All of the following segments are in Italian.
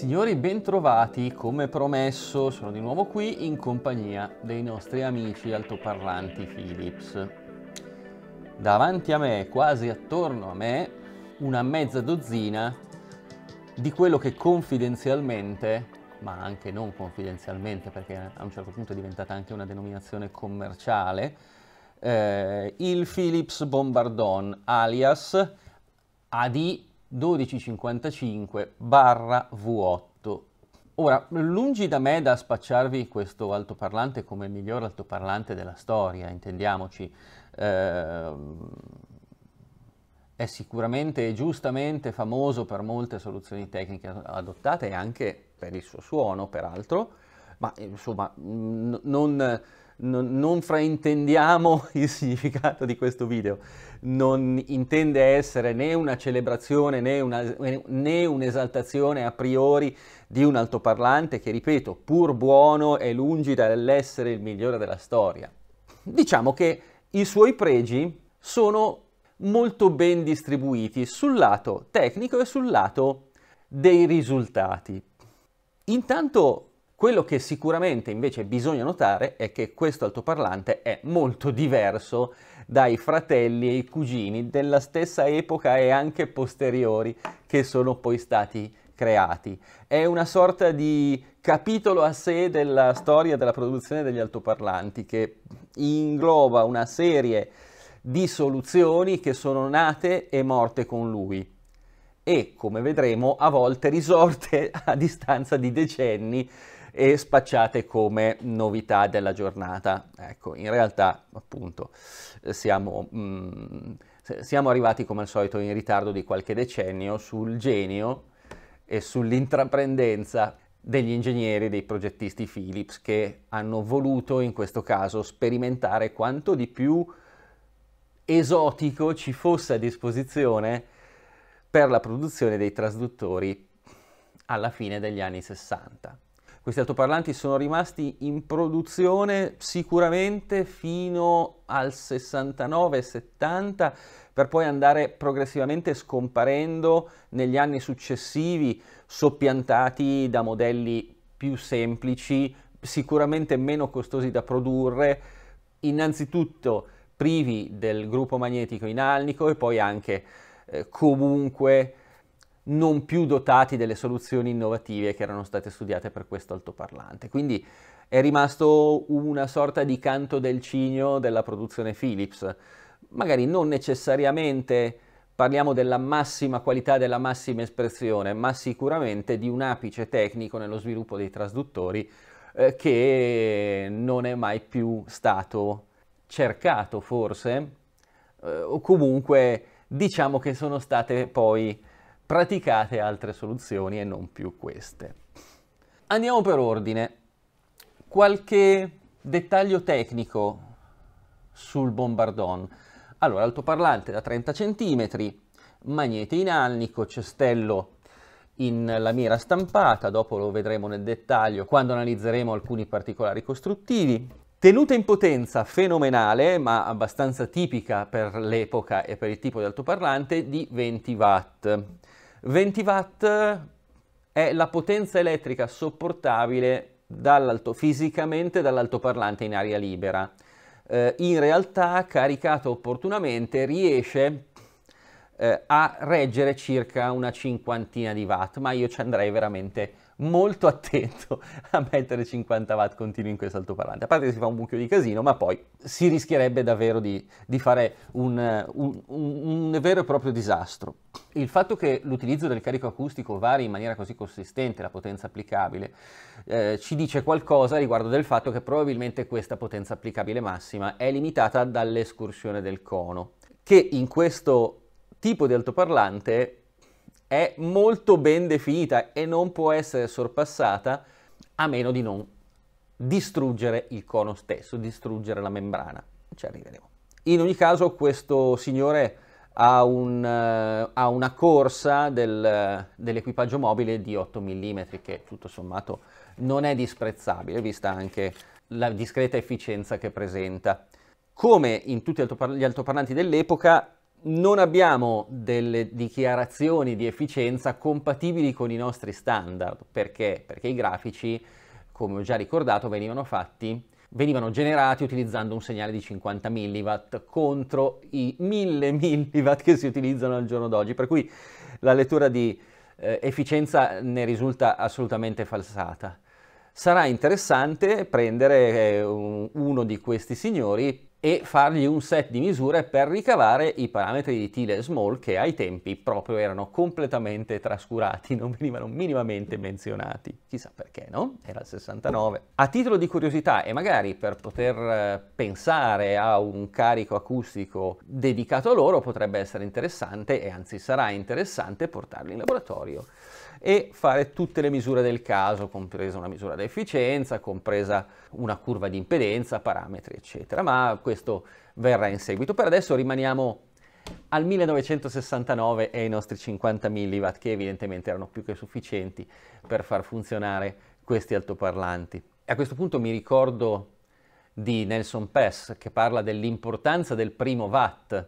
Signori, bentrovati, come promesso sono di nuovo qui in compagnia dei nostri amici altoparlanti Philips. Davanti a me, quasi attorno a me, una mezza dozzina di quello che confidenzialmente, ma anche non confidenzialmente perché a un certo punto è diventata anche una denominazione commerciale, eh, il Philips Bombardon alias AD 1255 barra V8. Ora, lungi da me da spacciarvi questo altoparlante come il miglior altoparlante della storia, intendiamoci. Eh, è sicuramente e giustamente famoso per molte soluzioni tecniche adottate e anche per il suo suono, peraltro, ma insomma non non, non fraintendiamo il significato di questo video, non intende essere né una celebrazione né, una, né un'esaltazione a priori di un altoparlante che, ripeto, pur buono è lungi dall'essere il migliore della storia. Diciamo che i suoi pregi sono molto ben distribuiti sul lato tecnico e sul lato dei risultati. Intanto quello che sicuramente invece bisogna notare è che questo altoparlante è molto diverso dai fratelli e i cugini della stessa epoca e anche posteriori che sono poi stati creati. È una sorta di capitolo a sé della storia della produzione degli altoparlanti che ingloba una serie di soluzioni che sono nate e morte con lui e come vedremo a volte risorte a distanza di decenni e spacciate come novità della giornata. Ecco, in realtà appunto eh, siamo, mh, mm, siamo arrivati come al solito in ritardo di qualche decennio sul genio e sull'intraprendenza degli ingegneri, dei progettisti Philips che hanno voluto in questo caso sperimentare quanto di più esotico ci fosse a disposizione per la produzione dei trasduttori alla fine degli anni 60. Questi altoparlanti sono rimasti in produzione sicuramente fino al 69-70 per poi andare progressivamente scomparendo negli anni successivi, soppiantati da modelli più semplici, sicuramente meno costosi da produrre, innanzitutto privi del gruppo magnetico inalnico e poi anche eh, comunque non più dotati delle soluzioni innovative che erano state studiate per questo altoparlante. Quindi è rimasto una sorta di canto del cigno della produzione Philips. Magari non necessariamente parliamo della massima qualità, della massima espressione, ma sicuramente di un apice tecnico nello sviluppo dei trasduttori eh, che non è mai più stato cercato forse, eh, o comunque diciamo che sono state poi praticate altre soluzioni e non più queste. Andiamo per ordine. Qualche dettaglio tecnico sul bombardon. Allora, altoparlante da 30 cm, magnete alnico, cestello in lamiera stampata, dopo lo vedremo nel dettaglio quando analizzeremo alcuni particolari costruttivi. Tenuta in potenza fenomenale, ma abbastanza tipica per l'epoca e per il tipo di altoparlante, di 20 watt. 20 watt è la potenza elettrica sopportabile dall'alto, fisicamente dall'altoparlante in aria libera. Eh, in realtà, caricato opportunamente, riesce eh, a reggere circa una cinquantina di watt, ma io ci andrei veramente molto attento a mettere 50 watt continui in questo altoparlante. A parte che si fa un mucchio di casino, ma poi si rischierebbe davvero di, di fare un, un, un, un vero e proprio disastro. Il fatto che l'utilizzo del carico acustico vari in maniera così consistente la potenza applicabile eh, ci dice qualcosa riguardo del fatto che probabilmente questa potenza applicabile massima è limitata dall'escursione del cono, che in questo tipo di altoparlante è molto ben definita e non può essere sorpassata a meno di non distruggere il cono stesso, distruggere la membrana. Ci arriveremo. In ogni caso questo signore ha, un, uh, ha una corsa del, uh, dell'equipaggio mobile di 8 mm che tutto sommato non è disprezzabile vista anche la discreta efficienza che presenta. Come in tutti gli altoparlanti dell'epoca non abbiamo delle dichiarazioni di efficienza compatibili con i nostri standard. Perché? Perché i grafici, come ho già ricordato, venivano fatti venivano generati utilizzando un segnale di 50 mW contro i 1000 mW che si utilizzano al giorno d'oggi, per cui la lettura di eh, efficienza ne risulta assolutamente falsata. Sarà interessante prendere eh, un, uno di questi signori e fargli un set di misure per ricavare i parametri di Thiele Small che ai tempi proprio erano completamente trascurati, non venivano minimamente menzionati. Chissà perché, no? Era il 69. A titolo di curiosità e magari per poter eh, pensare a un carico acustico dedicato a loro potrebbe essere interessante e anzi sarà interessante portarli in laboratorio e fare tutte le misure del caso, compresa una misura di efficienza, compresa una curva di impedenza, parametri, eccetera. Ma questo verrà in seguito. Per adesso rimaniamo al 1969 e ai nostri 50 mW che evidentemente erano più che sufficienti per far funzionare questi altoparlanti. A questo punto mi ricordo di Nelson Pess che parla dell'importanza del primo watt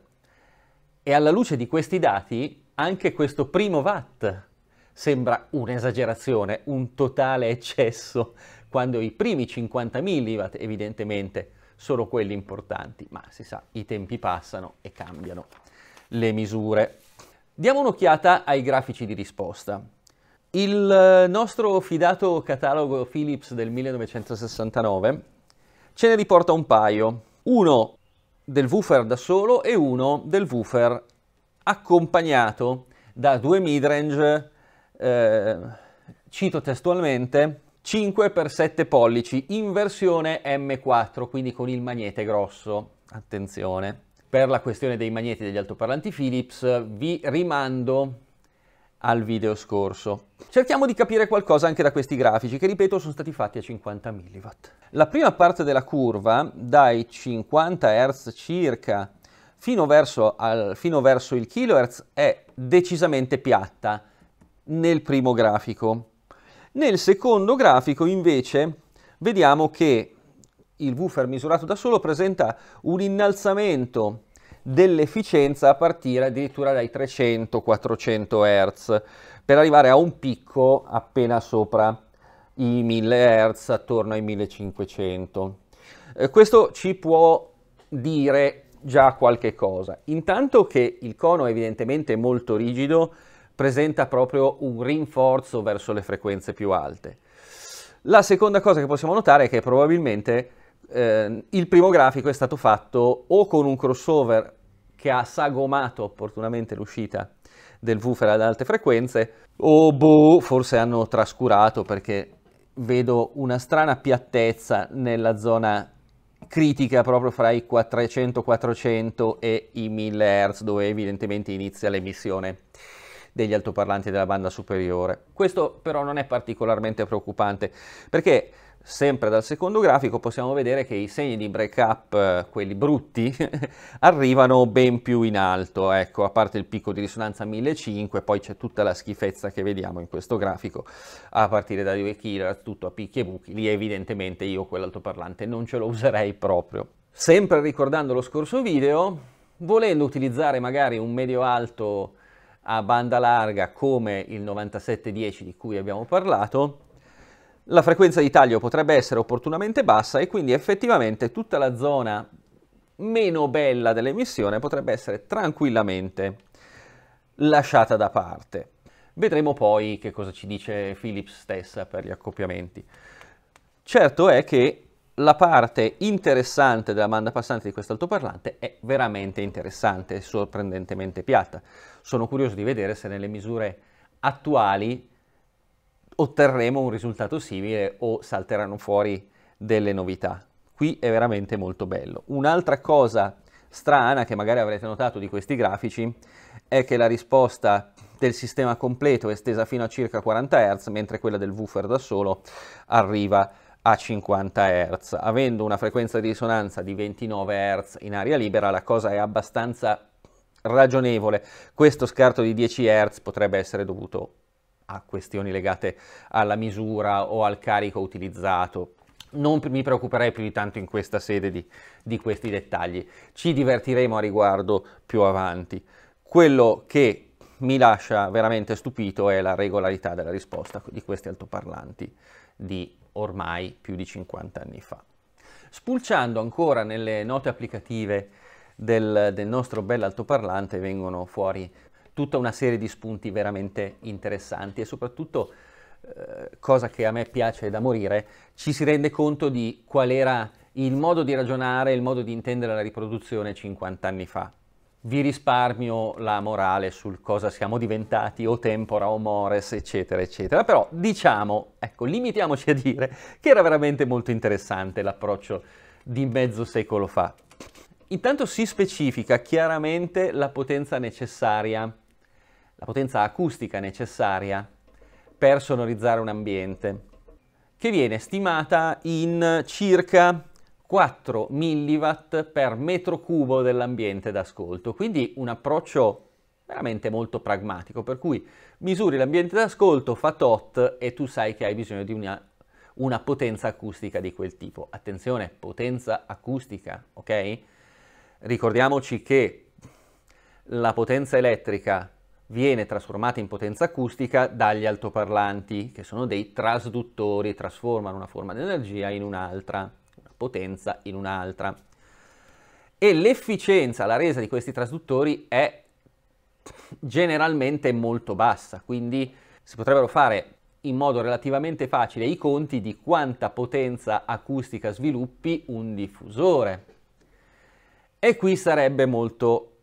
e alla luce di questi dati anche questo primo watt sembra un'esagerazione, un totale eccesso, quando i primi 50 mW evidentemente sono quelli importanti, ma si sa, i tempi passano e cambiano le misure. Diamo un'occhiata ai grafici di risposta. Il nostro fidato catalogo Philips del 1969 ce ne riporta un paio, uno del woofer da solo e uno del woofer accompagnato da due midrange eh, cito testualmente, 5 x 7 pollici in versione M4, quindi con il magnete grosso. Attenzione. Per la questione dei magneti degli altoparlanti Philips vi rimando al video scorso. Cerchiamo di capire qualcosa anche da questi grafici, che ripeto sono stati fatti a 50 mW. La prima parte della curva, dai 50 Hz circa fino verso, al, fino verso il kHz, è decisamente piatta nel primo grafico. Nel secondo grafico invece vediamo che il woofer misurato da solo presenta un innalzamento dell'efficienza a partire addirittura dai 300-400 Hz per arrivare a un picco appena sopra i 1000 Hz attorno ai 1500. Eh, questo ci può dire già qualche cosa. Intanto che il cono è evidentemente molto rigido presenta proprio un rinforzo verso le frequenze più alte. La seconda cosa che possiamo notare è che probabilmente eh, il primo grafico è stato fatto o con un crossover che ha sagomato opportunamente l'uscita del woofer ad alte frequenze, o boh, forse hanno trascurato perché vedo una strana piattezza nella zona critica proprio fra i 400-400 e i 1000 Hz dove evidentemente inizia l'emissione degli altoparlanti della banda superiore. Questo però non è particolarmente preoccupante perché sempre dal secondo grafico possiamo vedere che i segni di break up, eh, quelli brutti, arrivano ben più in alto, ecco, a parte il picco di risonanza 1005, poi c'è tutta la schifezza che vediamo in questo grafico, a partire da 2 killer, tutto a picchi e buchi, lì evidentemente io quell'altoparlante non ce lo userei proprio. Sempre ricordando lo scorso video, volendo utilizzare magari un medio alto a banda larga come il 9710 di cui abbiamo parlato, la frequenza di taglio potrebbe essere opportunamente bassa e quindi effettivamente tutta la zona meno bella dell'emissione potrebbe essere tranquillamente lasciata da parte. Vedremo poi che cosa ci dice Philips stessa per gli accoppiamenti. Certo è che la parte interessante della banda passante di questo altoparlante è veramente interessante sorprendentemente piatta. Sono curioso di vedere se nelle misure attuali otterremo un risultato simile o salteranno fuori delle novità. Qui è veramente molto bello. Un'altra cosa strana che magari avrete notato di questi grafici è che la risposta del sistema completo è estesa fino a circa 40 Hz, mentre quella del woofer da solo arriva a a 50 Hz. Avendo una frequenza di risonanza di 29 Hz in aria libera, la cosa è abbastanza ragionevole. Questo scarto di 10 Hz potrebbe essere dovuto a questioni legate alla misura o al carico utilizzato. Non mi preoccuperei più di tanto in questa sede di, di questi dettagli. Ci divertiremo a riguardo più avanti. Quello che mi lascia veramente stupito è la regolarità della risposta di questi altoparlanti di ormai più di 50 anni fa. Spulciando ancora nelle note applicative del, del nostro bell'altoparlante vengono fuori tutta una serie di spunti veramente interessanti e soprattutto, eh, cosa che a me piace da morire, ci si rende conto di qual era il modo di ragionare, il modo di intendere la riproduzione 50 anni fa vi risparmio la morale sul cosa siamo diventati o tempora o mores, eccetera, eccetera. Però diciamo, ecco, limitiamoci a dire che era veramente molto interessante l'approccio di mezzo secolo fa. Intanto si specifica chiaramente la potenza necessaria, la potenza acustica necessaria per sonorizzare un ambiente, che viene stimata in circa 4 milliwatt per metro cubo dell'ambiente d'ascolto, quindi un approccio veramente molto pragmatico, per cui misuri l'ambiente d'ascolto, fa tot e tu sai che hai bisogno di una, una potenza acustica di quel tipo. Attenzione, potenza acustica, ok? Ricordiamoci che la potenza elettrica viene trasformata in potenza acustica dagli altoparlanti, che sono dei trasduttori, trasformano una forma di energia in un'altra potenza in un'altra. E l'efficienza, la resa di questi trasduttori è generalmente molto bassa, quindi si potrebbero fare in modo relativamente facile i conti di quanta potenza acustica sviluppi un diffusore. E qui sarebbe molto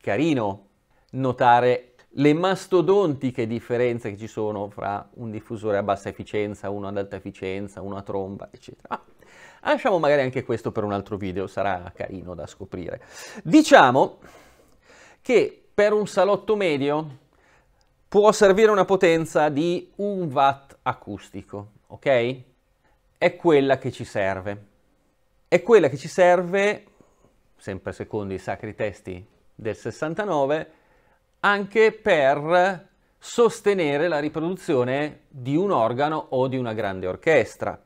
carino notare le mastodontiche differenze che ci sono fra un diffusore a bassa efficienza, uno ad alta efficienza, uno a tromba, eccetera. Ah, Ah, lasciamo magari anche questo per un altro video, sarà carino da scoprire. Diciamo che per un salotto medio può servire una potenza di un watt acustico, ok? È quella che ci serve. È quella che ci serve, sempre secondo i sacri testi del 69, anche per sostenere la riproduzione di un organo o di una grande orchestra.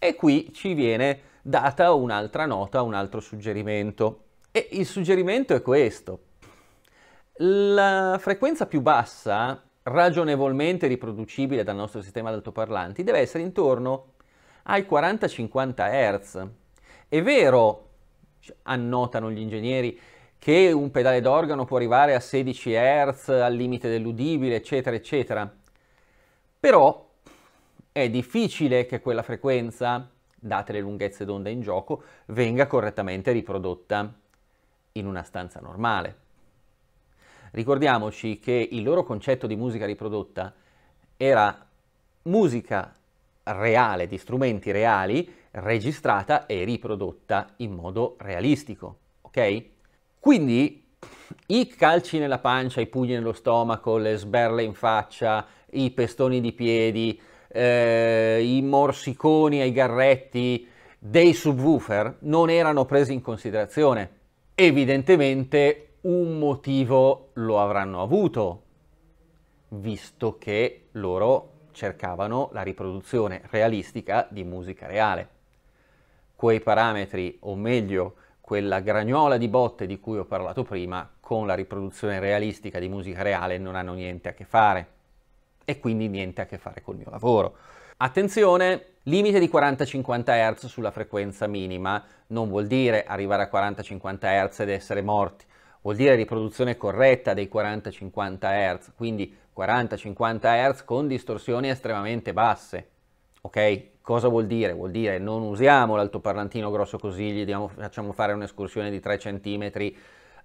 E qui ci viene data un'altra nota, un altro suggerimento. E il suggerimento è questo. La frequenza più bassa, ragionevolmente riproducibile dal nostro sistema d'altoparlanti, deve essere intorno ai 40-50 Hz. È vero, annotano gli ingegneri, che un pedale d'organo può arrivare a 16 Hz, al limite dell'udibile, eccetera, eccetera. Però è difficile che quella frequenza, date le lunghezze d'onda in gioco, venga correttamente riprodotta in una stanza normale. Ricordiamoci che il loro concetto di musica riprodotta era musica reale, di strumenti reali, registrata e riprodotta in modo realistico, ok? Quindi i calci nella pancia, i pugni nello stomaco, le sberle in faccia, i pestoni di piedi, eh, i morsiconi ai garretti dei subwoofer non erano presi in considerazione. Evidentemente un motivo lo avranno avuto, visto che loro cercavano la riproduzione realistica di musica reale. Quei parametri, o meglio, quella gragnola di botte di cui ho parlato prima, con la riproduzione realistica di musica reale non hanno niente a che fare e quindi niente a che fare col mio lavoro. Attenzione, limite di 40-50 Hz sulla frequenza minima non vuol dire arrivare a 40-50 Hz ed essere morti, vuol dire riproduzione corretta dei 40-50 Hz, quindi 40-50 Hz con distorsioni estremamente basse. Ok? Cosa vuol dire? Vuol dire non usiamo l'altoparlantino grosso così, gli diamo, facciamo fare un'escursione di 3 cm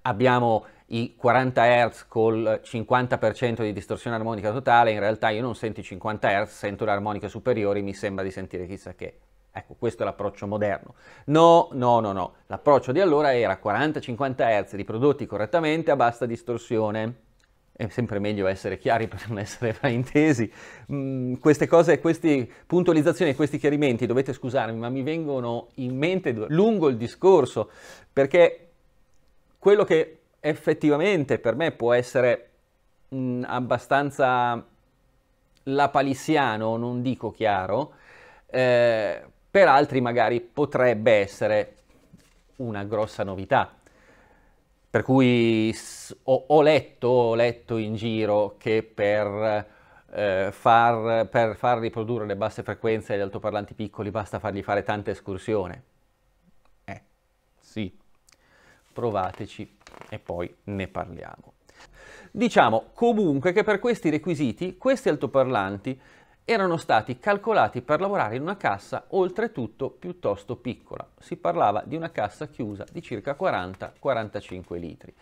abbiamo i 40 Hz col 50% di distorsione armonica totale, in realtà io non sento i 50 Hz, sento le armoniche superiori, mi sembra di sentire chissà che. Ecco, questo è l'approccio moderno. No, no, no, no. L'approccio di allora era 40-50 Hz riprodotti correttamente a bassa distorsione. È sempre meglio essere chiari per non essere fraintesi. Mm, queste cose, queste puntualizzazioni e questi chiarimenti, dovete scusarmi, ma mi vengono in mente lungo il discorso, perché quello che effettivamente per me può essere mh, mm, abbastanza lapalissiano, non dico chiaro, eh, per altri magari potrebbe essere una grossa novità. Per cui ho, ho, letto, ho letto, in giro che per, eh, far, per far riprodurre le basse frequenze agli altoparlanti piccoli basta fargli fare tante escursioni. Eh, sì, provateci e poi ne parliamo. Diciamo comunque che per questi requisiti questi altoparlanti erano stati calcolati per lavorare in una cassa oltretutto piuttosto piccola. Si parlava di una cassa chiusa di circa 40-45 litri,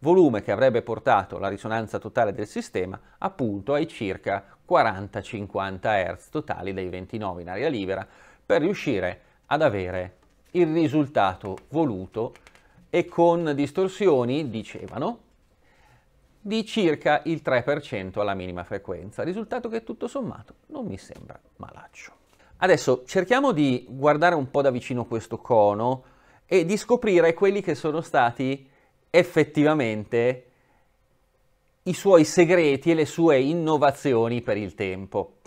volume che avrebbe portato la risonanza totale del sistema appunto ai circa 40-50 Hz totali dei 29 in aria libera per riuscire ad avere il risultato voluto e con distorsioni, dicevano, di circa il 3% alla minima frequenza, risultato che tutto sommato non mi sembra malaccio. Adesso cerchiamo di guardare un po' da vicino questo cono e di scoprire quelli che sono stati effettivamente i suoi segreti e le sue innovazioni per il tempo,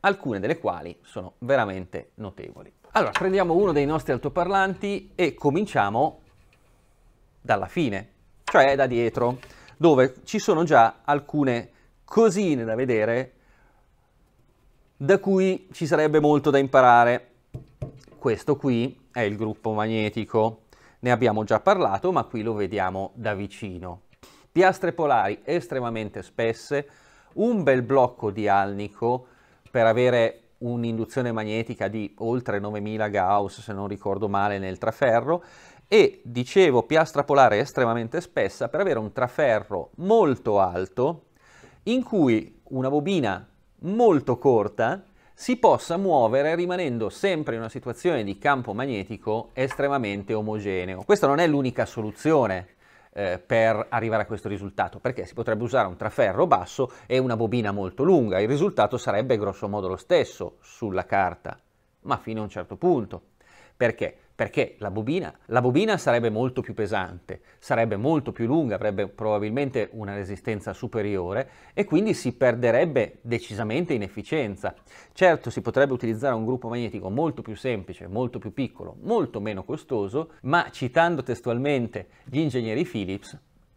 alcune delle quali sono veramente notevoli. Allora, prendiamo uno dei nostri altoparlanti e cominciamo dalla fine, cioè da dietro, dove ci sono già alcune cosine da vedere da cui ci sarebbe molto da imparare. Questo qui è il gruppo magnetico, ne abbiamo già parlato ma qui lo vediamo da vicino. Piastre polari estremamente spesse, un bel blocco di alnico per avere un'induzione magnetica di oltre 9000 Gauss, se non ricordo male, nel traferro, e dicevo piastra polare estremamente spessa per avere un traferro molto alto in cui una bobina molto corta si possa muovere rimanendo sempre in una situazione di campo magnetico estremamente omogeneo. Questa non è l'unica soluzione eh, per arrivare a questo risultato, perché si potrebbe usare un traferro basso e una bobina molto lunga, il risultato sarebbe grosso modo lo stesso sulla carta, ma fino a un certo punto. Perché? perché la bobina, la bobina, sarebbe molto più pesante, sarebbe molto più lunga, avrebbe probabilmente una resistenza superiore e quindi si perderebbe decisamente in efficienza. Certo si potrebbe utilizzare un gruppo magnetico molto più semplice, molto più piccolo, molto meno costoso, ma citando testualmente gli ingegneri Philips,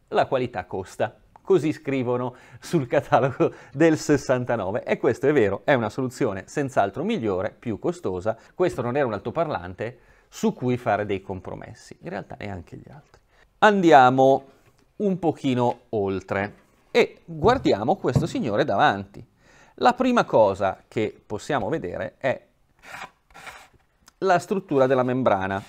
la qualità costa. Così scrivono sul catalogo del 69 e questo è vero, è una soluzione senz'altro migliore, più costosa. Questo non era un altoparlante, su cui fare dei compromessi, in realtà neanche gli altri. Andiamo un pochino oltre e guardiamo questo signore davanti. La prima cosa che possiamo vedere è la struttura della membrana.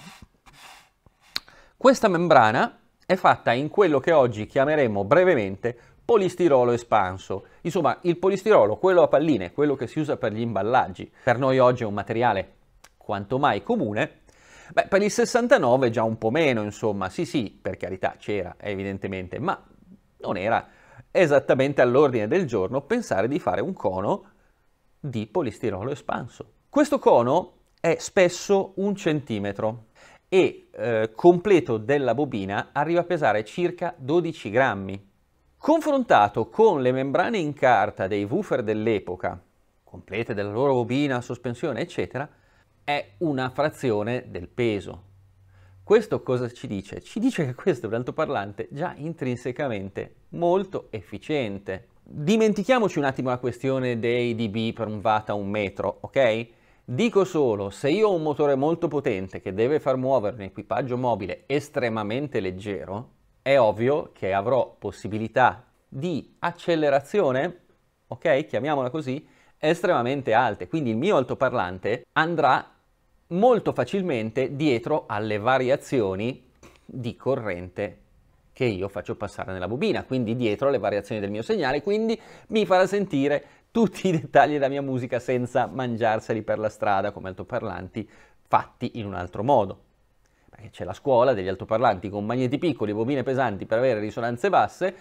Questa membrana è fatta in quello che oggi chiameremo brevemente polistirolo espanso. Insomma, il polistirolo, quello a palline, quello che si usa per gli imballaggi, per noi oggi è un materiale quanto mai comune, Beh, per il 69 già un po' meno, insomma, sì sì, per carità c'era evidentemente, ma non era esattamente all'ordine del giorno pensare di fare un cono di polistirolo espanso. Questo cono è spesso un centimetro e eh, completo della bobina arriva a pesare circa 12 grammi. Confrontato con le membrane in carta dei woofer dell'epoca, complete della loro bobina, sospensione, eccetera, è una frazione del peso. Questo cosa ci dice? Ci dice che questo è un altoparlante già intrinsecamente molto efficiente. Dimentichiamoci un attimo la questione dei dB per un watt a un metro, ok? Dico solo, se io ho un motore molto potente che deve far muovere un equipaggio mobile estremamente leggero, è ovvio che avrò possibilità di accelerazione, ok? Chiamiamola così, estremamente alte, quindi il mio altoparlante andrà molto facilmente dietro alle variazioni di corrente che io faccio passare nella bobina, quindi dietro alle variazioni del mio segnale, quindi mi farà sentire tutti i dettagli della mia musica senza mangiarseli per la strada come altoparlanti fatti in un altro modo. Perché c'è la scuola degli altoparlanti con magneti piccoli e bobine pesanti per avere risonanze basse,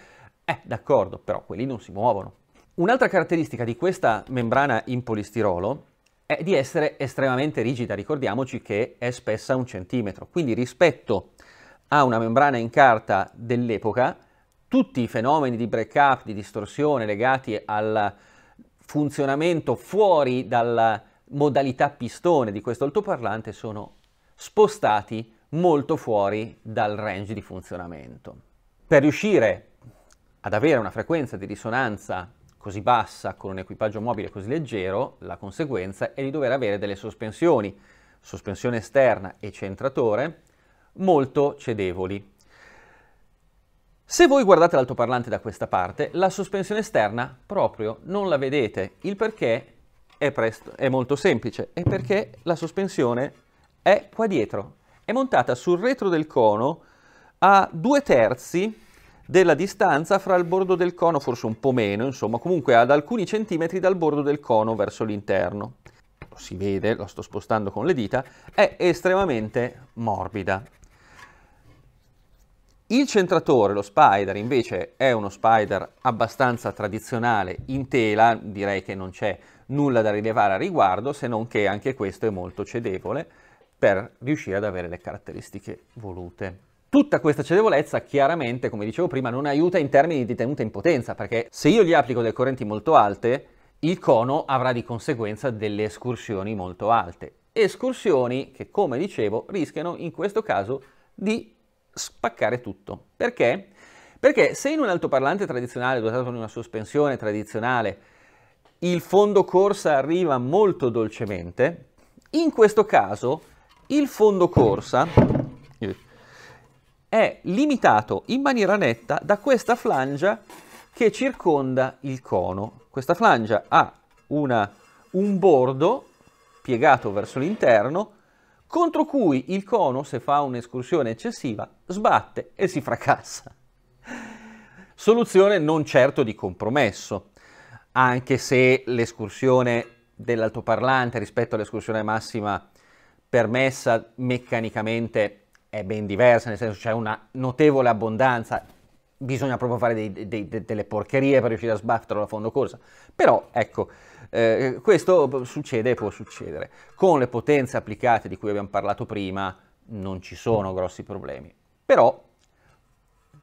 eh d'accordo, però quelli non si muovono. Un'altra caratteristica di questa membrana in polistirolo è di essere estremamente rigida, ricordiamoci che è spessa un centimetro, quindi rispetto a una membrana in carta dell'epoca, tutti i fenomeni di break-up, di distorsione legati al funzionamento fuori dalla modalità pistone di questo altoparlante sono spostati molto fuori dal range di funzionamento. Per riuscire ad avere una frequenza di risonanza così bassa con un equipaggio mobile così leggero, la conseguenza è di dover avere delle sospensioni, sospensione esterna e centratore, molto cedevoli. Se voi guardate l'altoparlante da questa parte, la sospensione esterna proprio non la vedete. Il perché è, presto, è molto semplice, è perché la sospensione è qua dietro. È montata sul retro del cono a due terzi della distanza fra il bordo del cono, forse un po' meno, insomma, comunque ad alcuni centimetri dal bordo del cono verso l'interno. Lo si vede, lo sto spostando con le dita, è estremamente morbida. Il centratore, lo spider, invece è uno spider abbastanza tradizionale in tela, direi che non c'è nulla da rilevare a riguardo, se non che anche questo è molto cedevole per riuscire ad avere le caratteristiche volute. Tutta questa cedevolezza chiaramente, come dicevo prima, non aiuta in termini di tenuta in potenza, perché se io gli applico delle correnti molto alte, il cono avrà di conseguenza delle escursioni molto alte. Escursioni che, come dicevo, rischiano in questo caso di spaccare tutto. Perché? Perché se in un altoparlante tradizionale, dotato di una sospensione tradizionale, il fondo corsa arriva molto dolcemente, in questo caso il fondo corsa è limitato in maniera netta da questa flangia che circonda il cono. Questa flangia ha una, un bordo piegato verso l'interno contro cui il cono, se fa un'escursione eccessiva, sbatte e si fracassa. Soluzione non certo di compromesso, anche se l'escursione dell'altoparlante rispetto all'escursione massima permessa meccanicamente è ben diversa, nel senso c'è una notevole abbondanza, bisogna proprio fare dei, dei, dei, delle porcherie per riuscire a sbattere la fondo corsa, però ecco, eh, questo succede e può succedere. Con le potenze applicate di cui abbiamo parlato prima non ci sono grossi problemi, però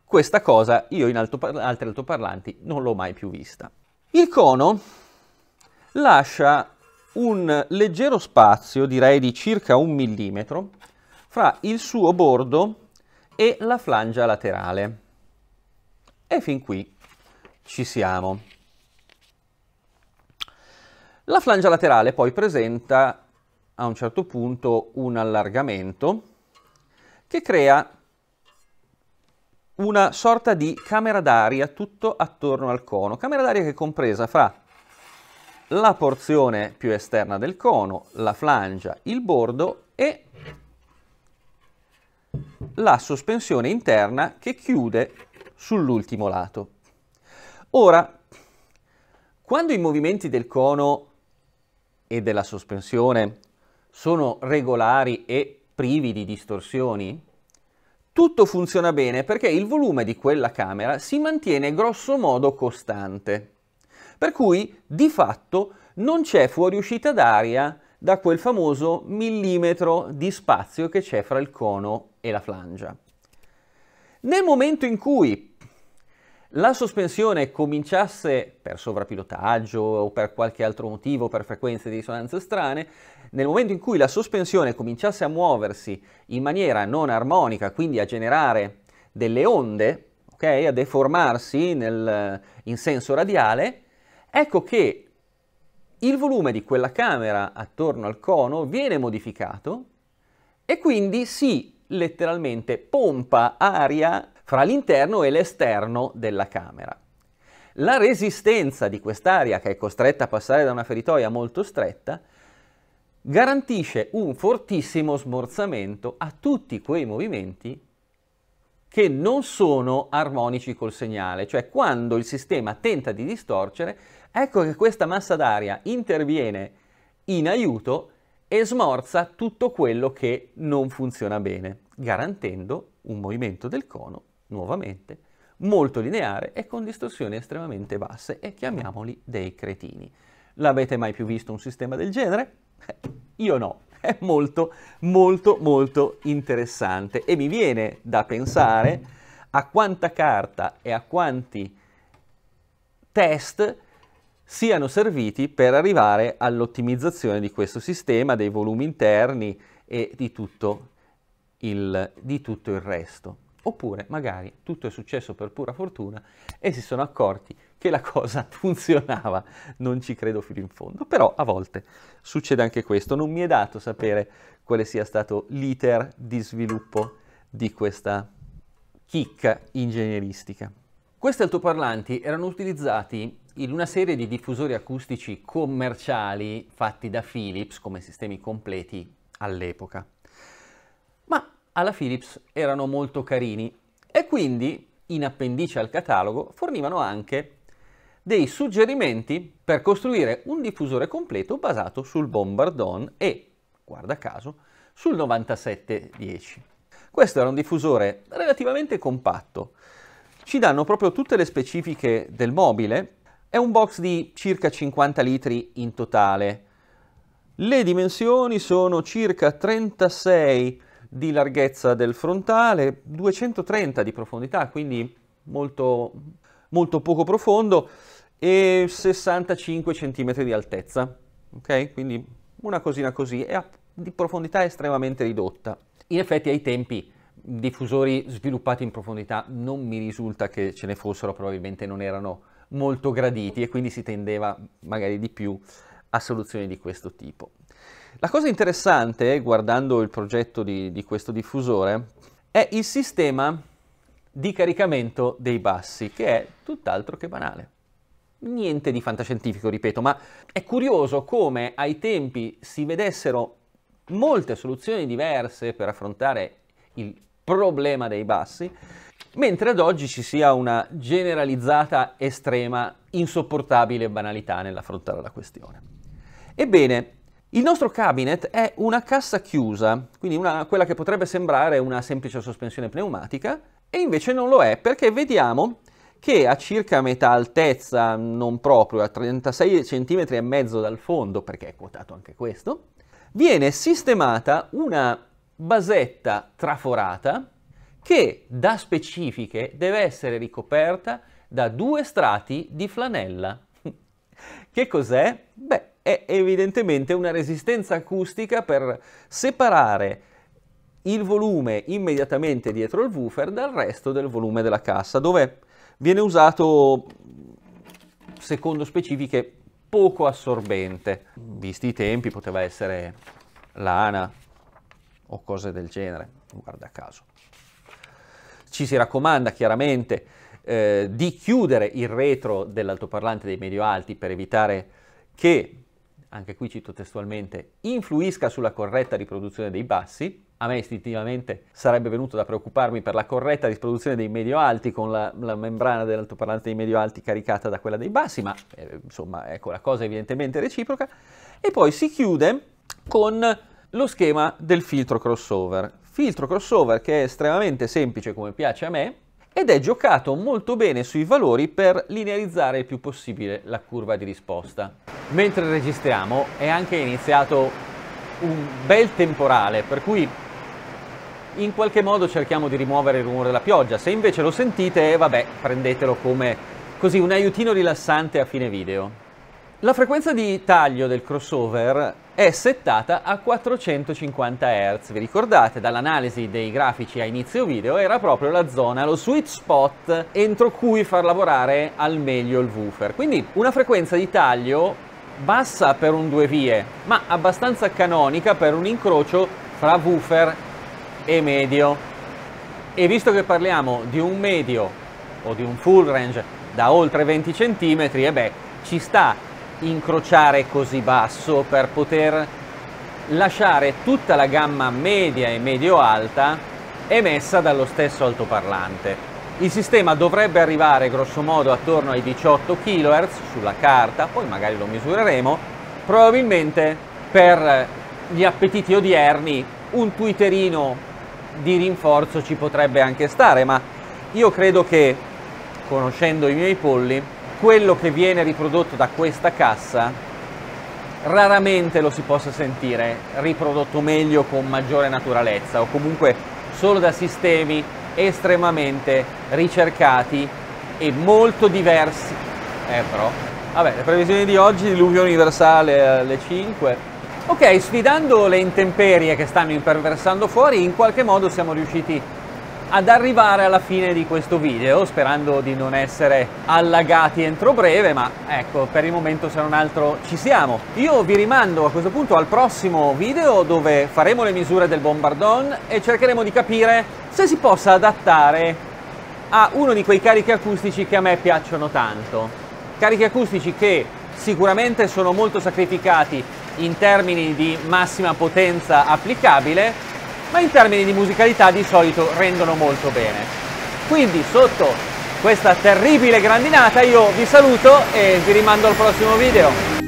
questa cosa io in altoparl- altri altoparlanti non l'ho mai più vista. Il cono lascia un leggero spazio, direi di circa un millimetro, fra il suo bordo e la flangia laterale. E fin qui ci siamo. La flangia laterale poi presenta a un certo punto un allargamento che crea una sorta di camera d'aria tutto attorno al cono, camera d'aria che è compresa fra la porzione più esterna del cono, la flangia, il bordo la sospensione interna che chiude sull'ultimo lato. Ora, quando i movimenti del cono e della sospensione sono regolari e privi di distorsioni, tutto funziona bene perché il volume di quella camera si mantiene grossomodo costante. Per cui, di fatto, non c'è fuoriuscita d'aria da quel famoso millimetro di spazio che c'è fra il cono e la flangia. Nel momento in cui la sospensione cominciasse per sovrapilotaggio o per qualche altro motivo, per frequenze di risonanza strane, nel momento in cui la sospensione cominciasse a muoversi in maniera non armonica, quindi a generare delle onde, okay, a deformarsi nel, in senso radiale, ecco che il volume di quella camera attorno al cono viene modificato e quindi si letteralmente pompa aria fra l'interno e l'esterno della camera. La resistenza di quest'aria, che è costretta a passare da una feritoia molto stretta, garantisce un fortissimo smorzamento a tutti quei movimenti che non sono armonici col segnale, cioè quando il sistema tenta di distorcere, ecco che questa massa d'aria interviene in aiuto e smorza tutto quello che non funziona bene, garantendo un movimento del cono, nuovamente, molto lineare e con distorsioni estremamente basse e chiamiamoli dei cretini. L'avete mai più visto un sistema del genere? Eh, io no, è molto molto molto interessante e mi viene da pensare a quanta carta e a quanti test siano serviti per arrivare all'ottimizzazione di questo sistema, dei volumi interni e di tutto il, di tutto il resto. Oppure magari tutto è successo per pura fortuna e si sono accorti che la cosa funzionava. Non ci credo fino in fondo, però a volte succede anche questo. Non mi è dato sapere quale sia stato l'iter di sviluppo di questa chicca ingegneristica. Questi altoparlanti erano utilizzati in una serie di diffusori acustici commerciali fatti da Philips come sistemi completi all'epoca. Ma alla Philips erano molto carini e quindi in appendice al catalogo fornivano anche dei suggerimenti per costruire un diffusore completo basato sul Bombardon e, guarda caso, sul 9710. Questo era un diffusore relativamente compatto, ci danno proprio tutte le specifiche del mobile. È un box di circa 50 litri in totale. Le dimensioni sono circa 36 di larghezza del frontale, 230 di profondità, quindi molto, molto poco profondo, e 65 cm di altezza. Ok? Quindi una cosina così, è di profondità estremamente ridotta. In effetti ai tempi diffusori sviluppati in profondità non mi risulta che ce ne fossero, probabilmente non erano molto graditi e quindi si tendeva magari di più a soluzioni di questo tipo. La cosa interessante, guardando il progetto di, di questo diffusore, è il sistema di caricamento dei bassi, che è tutt'altro che banale. Niente di fantascientifico, ripeto, ma è curioso come ai tempi si vedessero molte soluzioni diverse per affrontare il problema dei bassi, mentre ad oggi ci sia una generalizzata, estrema, insopportabile banalità nell'affrontare la questione. Ebbene, il nostro cabinet è una cassa chiusa, quindi una, quella che potrebbe sembrare una semplice sospensione pneumatica, e invece non lo è perché vediamo che a circa metà altezza, non proprio, a 36 cm e mezzo dal fondo, perché è quotato anche questo, viene sistemata una basetta traforata che da specifiche deve essere ricoperta da due strati di flanella. che cos'è? Beh, è evidentemente una resistenza acustica per separare il volume immediatamente dietro il woofer dal resto del volume della cassa, dove viene usato, secondo specifiche, poco assorbente. Visti i tempi, poteva essere lana, o cose del genere, guarda caso. Ci si raccomanda chiaramente eh, di chiudere il retro dell'altoparlante dei medio-alti per evitare che, anche qui cito testualmente, influisca sulla corretta riproduzione dei bassi. A me istintivamente sarebbe venuto da preoccuparmi per la corretta riproduzione dei medio-alti con la, la membrana dell'altoparlante dei medio-alti caricata da quella dei bassi, ma eh, insomma, ecco, la cosa è evidentemente reciproca. E poi si chiude con lo schema del filtro crossover. Filtro crossover che è estremamente semplice come piace a me ed è giocato molto bene sui valori per linearizzare il più possibile la curva di risposta. Mentre registriamo è anche iniziato un bel temporale per cui in qualche modo cerchiamo di rimuovere il rumore della pioggia, se invece lo sentite vabbè prendetelo come così un aiutino rilassante a fine video. La frequenza di taglio del crossover è settata a 450 Hz. Vi ricordate dall'analisi dei grafici a inizio video era proprio la zona, lo sweet spot entro cui far lavorare al meglio il woofer. Quindi una frequenza di taglio bassa per un due vie, ma abbastanza canonica per un incrocio fra woofer e medio. E visto che parliamo di un medio o di un full range da oltre 20 cm, e beh, ci sta incrociare così basso per poter lasciare tutta la gamma media e medio-alta emessa dallo stesso altoparlante. Il sistema dovrebbe arrivare grossomodo attorno ai 18 kHz sulla carta, poi magari lo misureremo, probabilmente per gli appetiti odierni un twitterino di rinforzo ci potrebbe anche stare, ma io credo che, conoscendo i miei polli, quello che viene riprodotto da questa cassa raramente lo si possa sentire riprodotto meglio con maggiore naturalezza o comunque solo da sistemi estremamente ricercati e molto diversi. Eh però, vabbè, le previsioni di oggi, diluvio universale alle 5. Ok, sfidando le intemperie che stanno imperversando fuori, in qualche modo siamo riusciti a ad arrivare alla fine di questo video sperando di non essere allagati entro breve ma ecco per il momento se non altro ci siamo io vi rimando a questo punto al prossimo video dove faremo le misure del bombardon e cercheremo di capire se si possa adattare a uno di quei carichi acustici che a me piacciono tanto carichi acustici che sicuramente sono molto sacrificati in termini di massima potenza applicabile ma in termini di musicalità di solito rendono molto bene. Quindi sotto questa terribile grandinata io vi saluto e vi rimando al prossimo video.